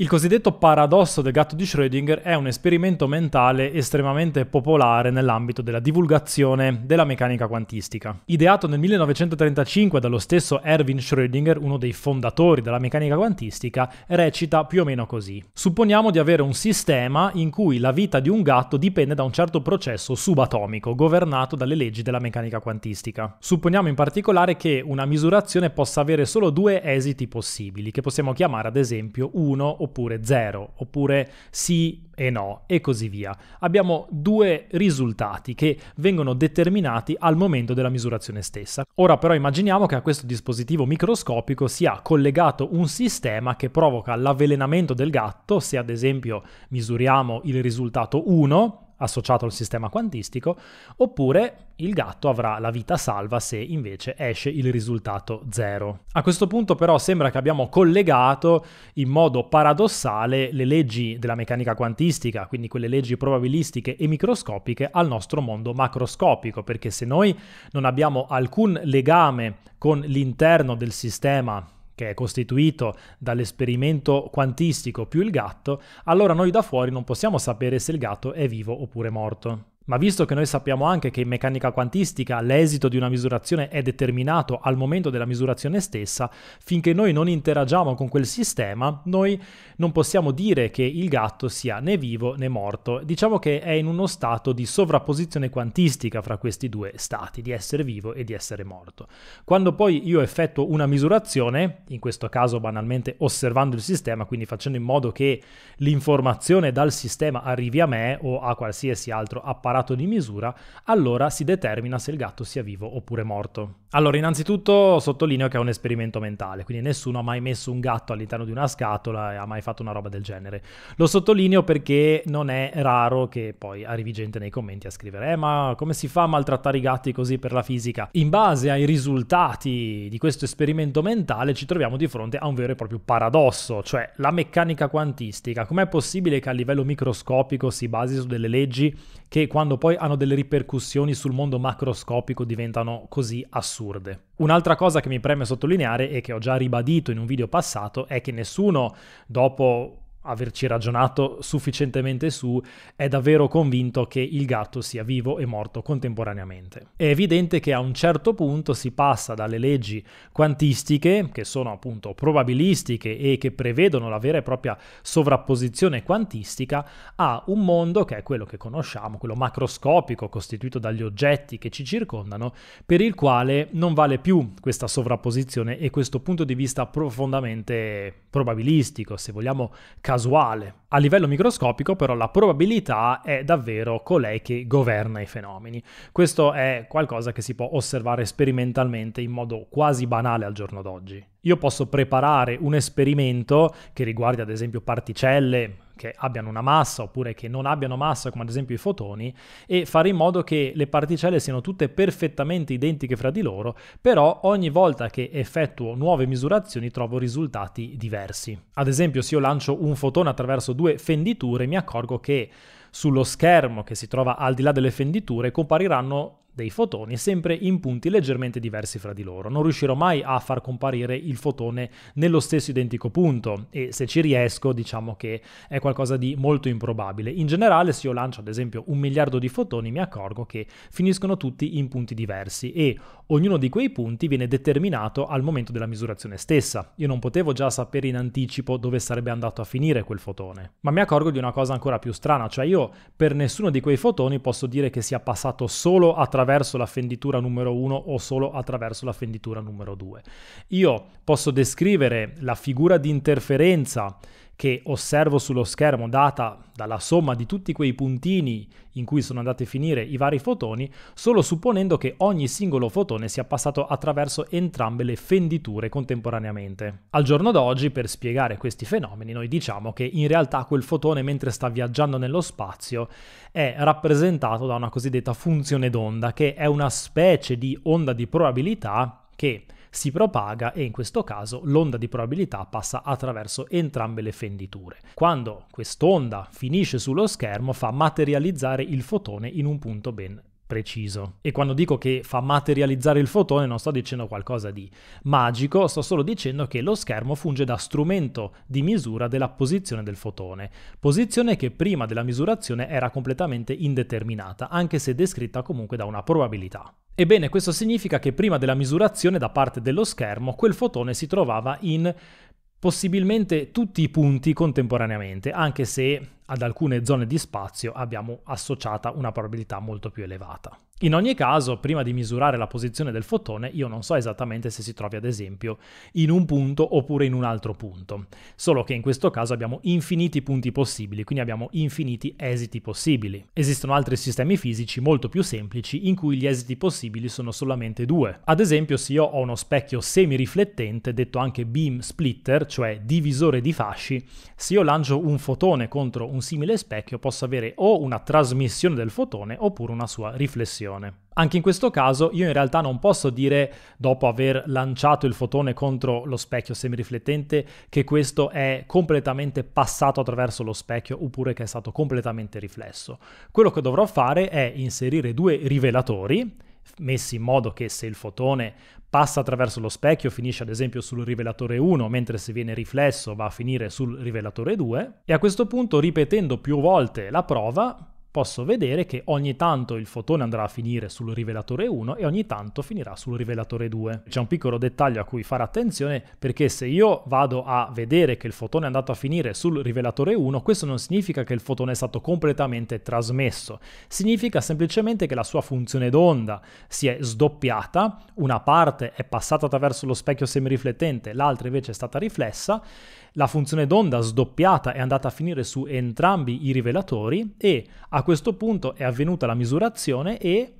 Il cosiddetto paradosso del gatto di Schrödinger è un esperimento mentale estremamente popolare nell'ambito della divulgazione della meccanica quantistica. Ideato nel 1935 dallo stesso Erwin Schrödinger, uno dei fondatori della meccanica quantistica, recita più o meno così. Supponiamo di avere un sistema in cui la vita di un gatto dipende da un certo processo subatomico, governato dalle leggi della meccanica quantistica. Supponiamo in particolare che una misurazione possa avere solo due esiti possibili, che possiamo chiamare ad esempio 1 o oppure 0, oppure sì e no, e così via. Abbiamo due risultati che vengono determinati al momento della misurazione stessa. Ora però immaginiamo che a questo dispositivo microscopico sia collegato un sistema che provoca l'avvelenamento del gatto, se ad esempio misuriamo il risultato 1, associato al sistema quantistico, oppure il gatto avrà la vita salva se invece esce il risultato 0. A questo punto però sembra che abbiamo collegato in modo paradossale le leggi della meccanica quantistica, quindi quelle leggi probabilistiche e microscopiche al nostro mondo macroscopico, perché se noi non abbiamo alcun legame con l'interno del sistema che è costituito dall'esperimento quantistico più il gatto, allora noi da fuori non possiamo sapere se il gatto è vivo oppure morto. Ma visto che noi sappiamo anche che in meccanica quantistica l'esito di una misurazione è determinato al momento della misurazione stessa, finché noi non interagiamo con quel sistema, noi non possiamo dire che il gatto sia né vivo né morto. Diciamo che è in uno stato di sovrapposizione quantistica fra questi due stati, di essere vivo e di essere morto. Quando poi io effetto una misurazione, in questo caso banalmente osservando il sistema, quindi facendo in modo che l'informazione dal sistema arrivi a me o a qualsiasi altro apparato, apparato di misura, allora si determina se il gatto sia vivo oppure morto. Allora, innanzitutto sottolineo che è un esperimento mentale, quindi nessuno ha mai messo un gatto all'interno di una scatola e ha mai fatto una roba del genere. Lo sottolineo perché non è raro che poi arrivi gente nei commenti a scrivere: Eh, ma come si fa a maltrattare i gatti così per la fisica? In base ai risultati di questo esperimento mentale, ci troviamo di fronte a un vero e proprio paradosso, cioè la meccanica quantistica. Com'è possibile che a livello microscopico si basi su delle leggi che quando quando poi hanno delle ripercussioni sul mondo macroscopico diventano così assurde. Un'altra cosa che mi preme sottolineare e che ho già ribadito in un video passato è che nessuno dopo averci ragionato sufficientemente su, è davvero convinto che il gatto sia vivo e morto contemporaneamente. È evidente che a un certo punto si passa dalle leggi quantistiche, che sono appunto probabilistiche e che prevedono la vera e propria sovrapposizione quantistica, a un mondo che è quello che conosciamo, quello macroscopico costituito dagli oggetti che ci circondano, per il quale non vale più questa sovrapposizione e questo punto di vista profondamente probabilistico, se vogliamo, casuale casuale. A livello microscopico però la probabilità è davvero colei che governa i fenomeni. Questo è qualcosa che si può osservare sperimentalmente in modo quasi banale al giorno d'oggi. Io posso preparare un esperimento che riguardi ad esempio particelle, che abbiano una massa oppure che non abbiano massa, come ad esempio i fotoni, e fare in modo che le particelle siano tutte perfettamente identiche fra di loro, però ogni volta che effettuo nuove misurazioni trovo risultati diversi. Ad esempio, se io lancio un fotone attraverso due fenditure, mi accorgo che sullo schermo che si trova al di là delle fenditure compariranno dei fotoni sempre in punti leggermente diversi fra di loro. Non riuscirò mai a far comparire il fotone nello stesso identico punto e se ci riesco diciamo che è qualcosa di molto improbabile. In generale se io lancio ad esempio un miliardo di fotoni mi accorgo che finiscono tutti in punti diversi e ognuno di quei punti viene determinato al momento della misurazione stessa. Io non potevo già sapere in anticipo dove sarebbe andato a finire quel fotone. Ma mi accorgo di una cosa ancora più strana, cioè io per nessuno di quei fotoni posso dire che sia passato solo attraverso attraverso la fenditura numero 1 o solo attraverso la fenditura numero 2. Io posso descrivere la figura di interferenza che osservo sullo schermo data dalla somma di tutti quei puntini in cui sono andati a finire i vari fotoni, solo supponendo che ogni singolo fotone sia passato attraverso entrambe le fenditure contemporaneamente. Al giorno d'oggi, per spiegare questi fenomeni, noi diciamo che in realtà quel fotone mentre sta viaggiando nello spazio è rappresentato da una cosiddetta funzione d'onda, che è una specie di onda di probabilità che si propaga e in questo caso l'onda di probabilità passa attraverso entrambe le fenditure. Quando quest'onda finisce sullo schermo fa materializzare il fotone in un punto ben preciso. E quando dico che fa materializzare il fotone non sto dicendo qualcosa di magico, sto solo dicendo che lo schermo funge da strumento di misura della posizione del fotone, posizione che prima della misurazione era completamente indeterminata, anche se descritta comunque da una probabilità. Ebbene, questo significa che prima della misurazione da parte dello schermo quel fotone si trovava in possibilmente tutti i punti contemporaneamente, anche se ad alcune zone di spazio abbiamo associata una probabilità molto più elevata. In ogni caso, prima di misurare la posizione del fotone, io non so esattamente se si trovi ad esempio in un punto oppure in un altro punto, solo che in questo caso abbiamo infiniti punti possibili, quindi abbiamo infiniti esiti possibili. Esistono altri sistemi fisici molto più semplici in cui gli esiti possibili sono solamente due. Ad esempio, se io ho uno specchio semiriflettente, detto anche beam splitter, cioè divisore di fasci, se io lancio un fotone contro un un simile specchio possa avere o una trasmissione del fotone oppure una sua riflessione. Anche in questo caso io in realtà non posso dire, dopo aver lanciato il fotone contro lo specchio semiriflettente, che questo è completamente passato attraverso lo specchio oppure che è stato completamente riflesso. Quello che dovrò fare è inserire due rivelatori messi in modo che se il fotone passa attraverso lo specchio finisce ad esempio sul rivelatore 1, mentre se viene riflesso va a finire sul rivelatore 2 e a questo punto ripetendo più volte la prova posso vedere che ogni tanto il fotone andrà a finire sul rivelatore 1 e ogni tanto finirà sul rivelatore 2. C'è un piccolo dettaglio a cui fare attenzione perché se io vado a vedere che il fotone è andato a finire sul rivelatore 1, questo non significa che il fotone è stato completamente trasmesso, significa semplicemente che la sua funzione d'onda si è sdoppiata, una parte è passata attraverso lo specchio semiriflettente, l'altra invece è stata riflessa la funzione d'onda sdoppiata è andata a finire su entrambi i rivelatori e a questo punto è avvenuta la misurazione e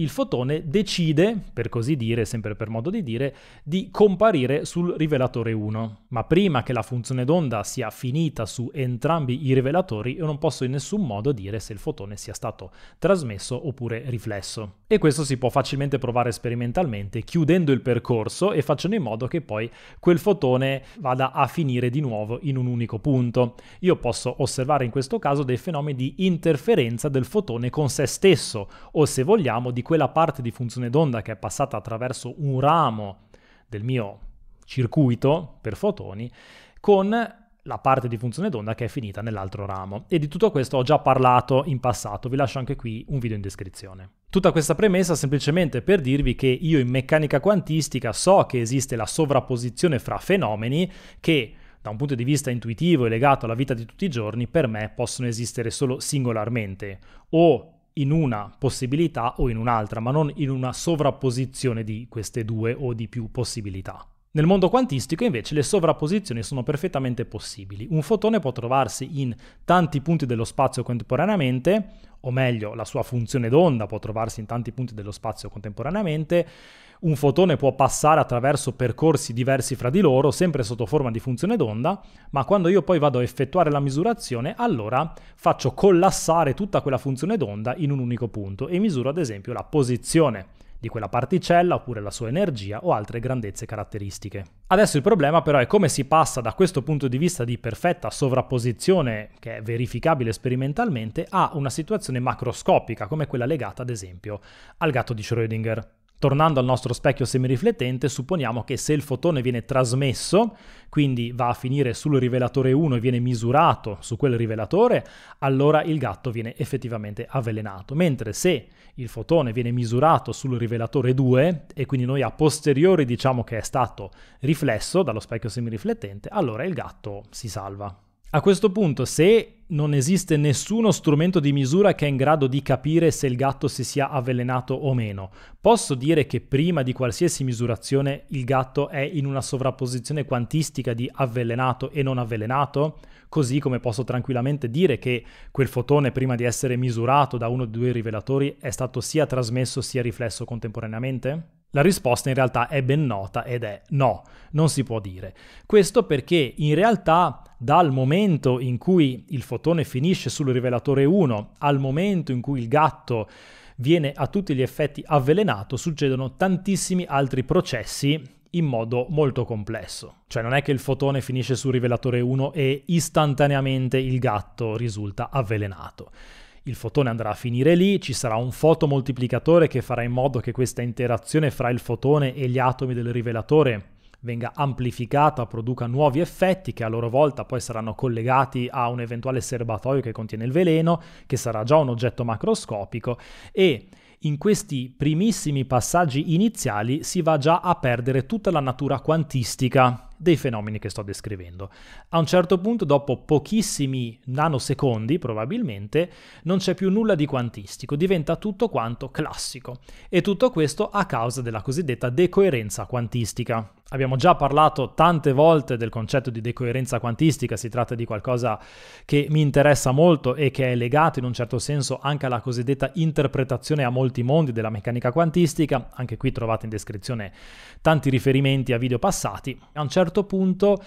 il fotone decide, per così dire, sempre per modo di dire, di comparire sul rivelatore 1. Ma prima che la funzione d'onda sia finita su entrambi i rivelatori, io non posso in nessun modo dire se il fotone sia stato trasmesso oppure riflesso. E questo si può facilmente provare sperimentalmente chiudendo il percorso e facendo in modo che poi quel fotone vada a finire di nuovo in un unico punto. Io posso osservare in questo caso dei fenomeni di interferenza del fotone con se stesso o se vogliamo di quella parte di funzione d'onda che è passata attraverso un ramo del mio circuito per fotoni con la parte di funzione d'onda che è finita nell'altro ramo. E di tutto questo ho già parlato in passato, vi lascio anche qui un video in descrizione. Tutta questa premessa semplicemente per dirvi che io in meccanica quantistica so che esiste la sovrapposizione fra fenomeni che da un punto di vista intuitivo e legato alla vita di tutti i giorni, per me possono esistere solo singolarmente o in una possibilità o in un'altra, ma non in una sovrapposizione di queste due o di più possibilità. Nel mondo quantistico invece le sovrapposizioni sono perfettamente possibili. Un fotone può trovarsi in tanti punti dello spazio contemporaneamente, o meglio, la sua funzione d'onda può trovarsi in tanti punti dello spazio contemporaneamente, un fotone può passare attraverso percorsi diversi fra di loro, sempre sotto forma di funzione d'onda, ma quando io poi vado a effettuare la misurazione, allora faccio collassare tutta quella funzione d'onda in un unico punto e misuro ad esempio la posizione di quella particella oppure la sua energia o altre grandezze caratteristiche. Adesso il problema però è come si passa da questo punto di vista di perfetta sovrapposizione che è verificabile sperimentalmente a una situazione macroscopica come quella legata ad esempio al gatto di Schrödinger. Tornando al nostro specchio semiriflettente, supponiamo che se il fotone viene trasmesso, quindi va a finire sul rivelatore 1 e viene misurato su quel rivelatore, allora il gatto viene effettivamente avvelenato. Mentre se il fotone viene misurato sul rivelatore 2 e quindi noi a posteriori diciamo che è stato riflesso dallo specchio semiriflettente, allora il gatto si salva. A questo punto, se non esiste nessuno strumento di misura che è in grado di capire se il gatto si sia avvelenato o meno, posso dire che prima di qualsiasi misurazione il gatto è in una sovrapposizione quantistica di avvelenato e non avvelenato? Così come posso tranquillamente dire che quel fotone prima di essere misurato da uno dei due rivelatori è stato sia trasmesso sia riflesso contemporaneamente? La risposta in realtà è ben nota ed è no, non si può dire. Questo perché in realtà dal momento in cui il fotone finisce sul rivelatore 1 al momento in cui il gatto viene a tutti gli effetti avvelenato succedono tantissimi altri processi in modo molto complesso. Cioè non è che il fotone finisce sul rivelatore 1 e istantaneamente il gatto risulta avvelenato il fotone andrà a finire lì, ci sarà un fotomoltiplicatore che farà in modo che questa interazione fra il fotone e gli atomi del rivelatore venga amplificata, produca nuovi effetti che a loro volta poi saranno collegati a un eventuale serbatoio che contiene il veleno, che sarà già un oggetto macroscopico e in questi primissimi passaggi iniziali si va già a perdere tutta la natura quantistica dei fenomeni che sto descrivendo. A un certo punto, dopo pochissimi nanosecondi probabilmente, non c'è più nulla di quantistico, diventa tutto quanto classico. E tutto questo a causa della cosiddetta decoerenza quantistica. Abbiamo già parlato tante volte del concetto di decoerenza quantistica, si tratta di qualcosa che mi interessa molto e che è legato in un certo senso anche alla cosiddetta interpretazione a molti mondi della meccanica quantistica, anche qui trovate in descrizione tanti riferimenti a video passati. A un certo certo punto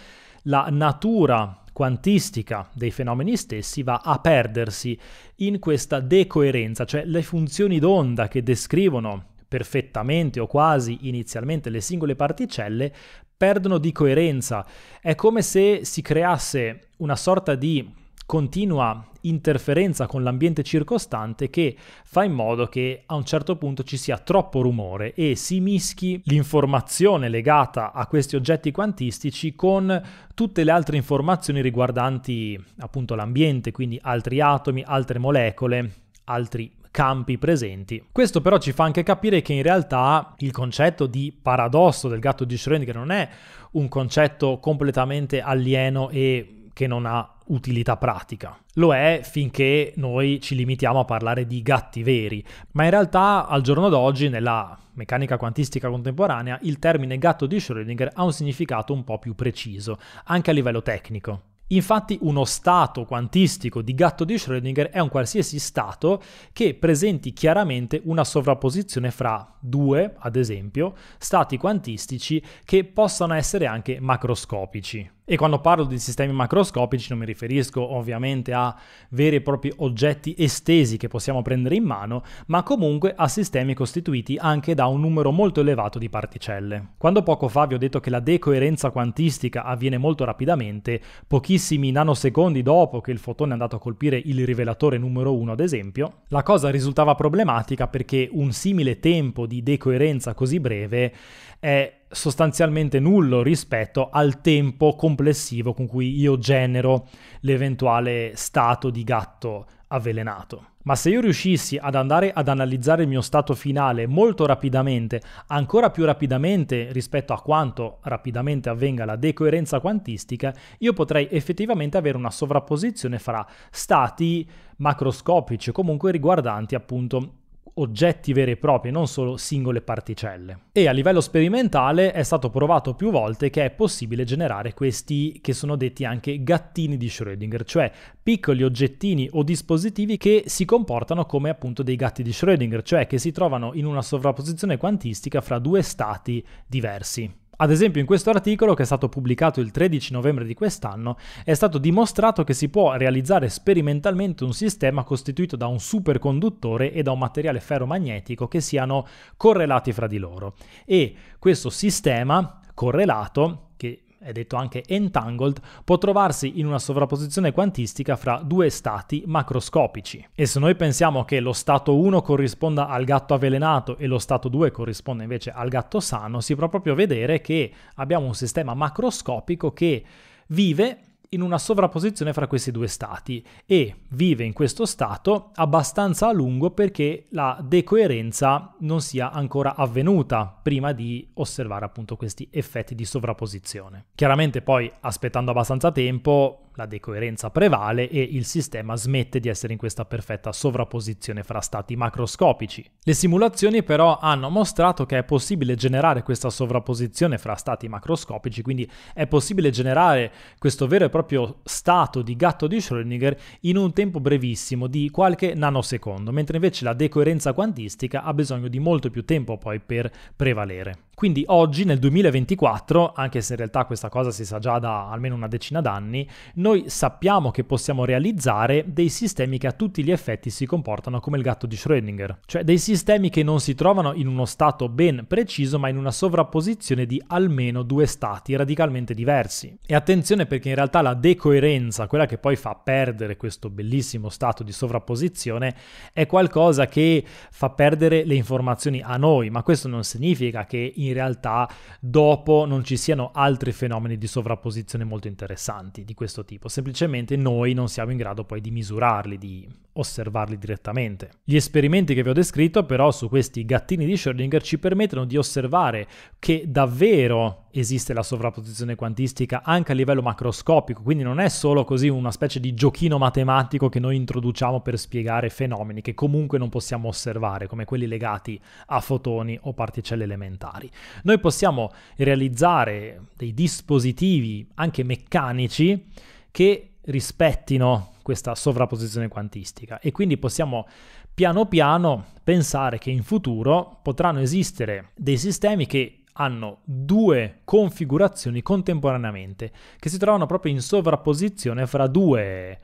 la natura quantistica dei fenomeni stessi va a perdersi in questa decoerenza, cioè le funzioni d'onda che descrivono perfettamente o quasi inizialmente le singole particelle perdono di coerenza. È come se si creasse una sorta di continua interferenza con l'ambiente circostante che fa in modo che a un certo punto ci sia troppo rumore e si mischi l'informazione legata a questi oggetti quantistici con tutte le altre informazioni riguardanti appunto l'ambiente, quindi altri atomi, altre molecole, altri campi presenti. Questo però ci fa anche capire che in realtà il concetto di paradosso del gatto di Schrödinger non è un concetto completamente alieno e che non ha utilità pratica. Lo è finché noi ci limitiamo a parlare di gatti veri, ma in realtà al giorno d'oggi nella meccanica quantistica contemporanea il termine gatto di Schrödinger ha un significato un po' più preciso, anche a livello tecnico. Infatti uno stato quantistico di gatto di Schrödinger è un qualsiasi stato che presenti chiaramente una sovrapposizione fra due, ad esempio, stati quantistici che possano essere anche macroscopici. E quando parlo di sistemi macroscopici non mi riferisco ovviamente a veri e propri oggetti estesi che possiamo prendere in mano, ma comunque a sistemi costituiti anche da un numero molto elevato di particelle. Quando poco fa vi ho detto che la decoerenza quantistica avviene molto rapidamente, pochissimi nanosecondi dopo che il fotone è andato a colpire il rivelatore numero 1 ad esempio, la cosa risultava problematica perché un simile tempo di decoerenza così breve è sostanzialmente nullo rispetto al tempo complessivo con cui io genero l'eventuale stato di gatto avvelenato. Ma se io riuscissi ad andare ad analizzare il mio stato finale molto rapidamente, ancora più rapidamente rispetto a quanto rapidamente avvenga la decoerenza quantistica, io potrei effettivamente avere una sovrapposizione fra stati macroscopici, comunque riguardanti appunto oggetti veri e propri, non solo singole particelle. E a livello sperimentale è stato provato più volte che è possibile generare questi che sono detti anche gattini di Schrödinger, cioè piccoli oggettini o dispositivi che si comportano come appunto dei gatti di Schrödinger, cioè che si trovano in una sovrapposizione quantistica fra due stati diversi. Ad esempio in questo articolo, che è stato pubblicato il 13 novembre di quest'anno, è stato dimostrato che si può realizzare sperimentalmente un sistema costituito da un superconduttore e da un materiale ferromagnetico che siano correlati fra di loro. E questo sistema correlato, che è detto anche entangled, può trovarsi in una sovrapposizione quantistica fra due stati macroscopici. E se noi pensiamo che lo stato 1 corrisponda al gatto avvelenato e lo stato 2 corrisponde invece al gatto sano, si può proprio vedere che abbiamo un sistema macroscopico che vive in una sovrapposizione fra questi due stati e vive in questo stato abbastanza a lungo perché la decoerenza non sia ancora avvenuta prima di osservare appunto questi effetti di sovrapposizione. Chiaramente poi aspettando abbastanza tempo la decoerenza prevale e il sistema smette di essere in questa perfetta sovrapposizione fra stati macroscopici. Le simulazioni però hanno mostrato che è possibile generare questa sovrapposizione fra stati macroscopici, quindi è possibile generare questo vero e proprio proprio stato di gatto di Schrödinger in un tempo brevissimo di qualche nanosecondo, mentre invece la decoerenza quantistica ha bisogno di molto più tempo poi per prevalere. Quindi oggi, nel 2024, anche se in realtà questa cosa si sa già da almeno una decina d'anni, noi sappiamo che possiamo realizzare dei sistemi che a tutti gli effetti si comportano come il gatto di Schrödinger, cioè dei sistemi che non si trovano in uno stato ben preciso ma in una sovrapposizione di almeno due stati radicalmente diversi. E attenzione perché in realtà la decoerenza, quella che poi fa perdere questo bellissimo stato di sovrapposizione, è qualcosa che fa perdere le informazioni a noi, ma questo non significa che in realtà dopo non ci siano altri fenomeni di sovrapposizione molto interessanti di questo tipo, semplicemente noi non siamo in grado poi di misurarli, di osservarli direttamente. Gli esperimenti che vi ho descritto però su questi gattini di Schrödinger ci permettono di osservare che davvero esiste la sovrapposizione quantistica anche a livello macroscopico, quindi non è solo così una specie di giochino matematico che noi introduciamo per spiegare fenomeni che comunque non possiamo osservare, come quelli legati a fotoni o particelle elementari. Noi possiamo realizzare dei dispositivi anche meccanici che rispettino questa sovrapposizione quantistica e quindi possiamo piano piano pensare che in futuro potranno esistere dei sistemi che hanno due configurazioni contemporaneamente che si trovano proprio in sovrapposizione fra due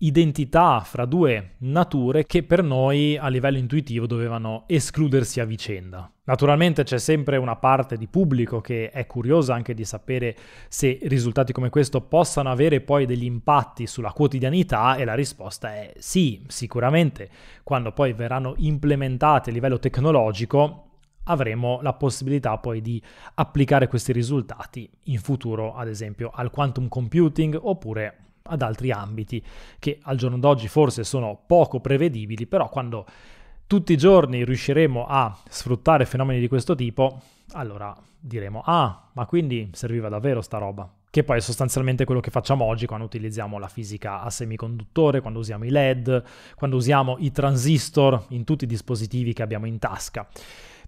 identità, fra due nature che per noi a livello intuitivo dovevano escludersi a vicenda. Naturalmente c'è sempre una parte di pubblico che è curiosa anche di sapere se risultati come questo possano avere poi degli impatti sulla quotidianità e la risposta è sì, sicuramente quando poi verranno implementati a livello tecnologico avremo la possibilità poi di applicare questi risultati in futuro, ad esempio al quantum computing oppure ad altri ambiti che al giorno d'oggi forse sono poco prevedibili, però quando tutti i giorni riusciremo a sfruttare fenomeni di questo tipo, allora diremo ah, ma quindi serviva davvero sta roba? Che poi è sostanzialmente quello che facciamo oggi quando utilizziamo la fisica a semiconduttore, quando usiamo i LED, quando usiamo i transistor in tutti i dispositivi che abbiamo in tasca.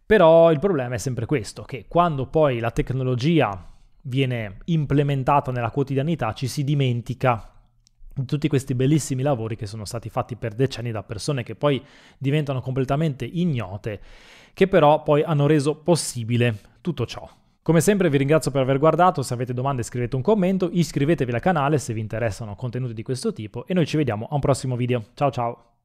Però il problema è sempre questo, che quando poi la tecnologia viene implementata nella quotidianità ci si dimentica di tutti questi bellissimi lavori che sono stati fatti per decenni da persone che poi diventano completamente ignote, che però poi hanno reso possibile tutto ciò. Come sempre vi ringrazio per aver guardato, se avete domande scrivete un commento, iscrivetevi al canale se vi interessano contenuti di questo tipo e noi ci vediamo a un prossimo video. Ciao ciao!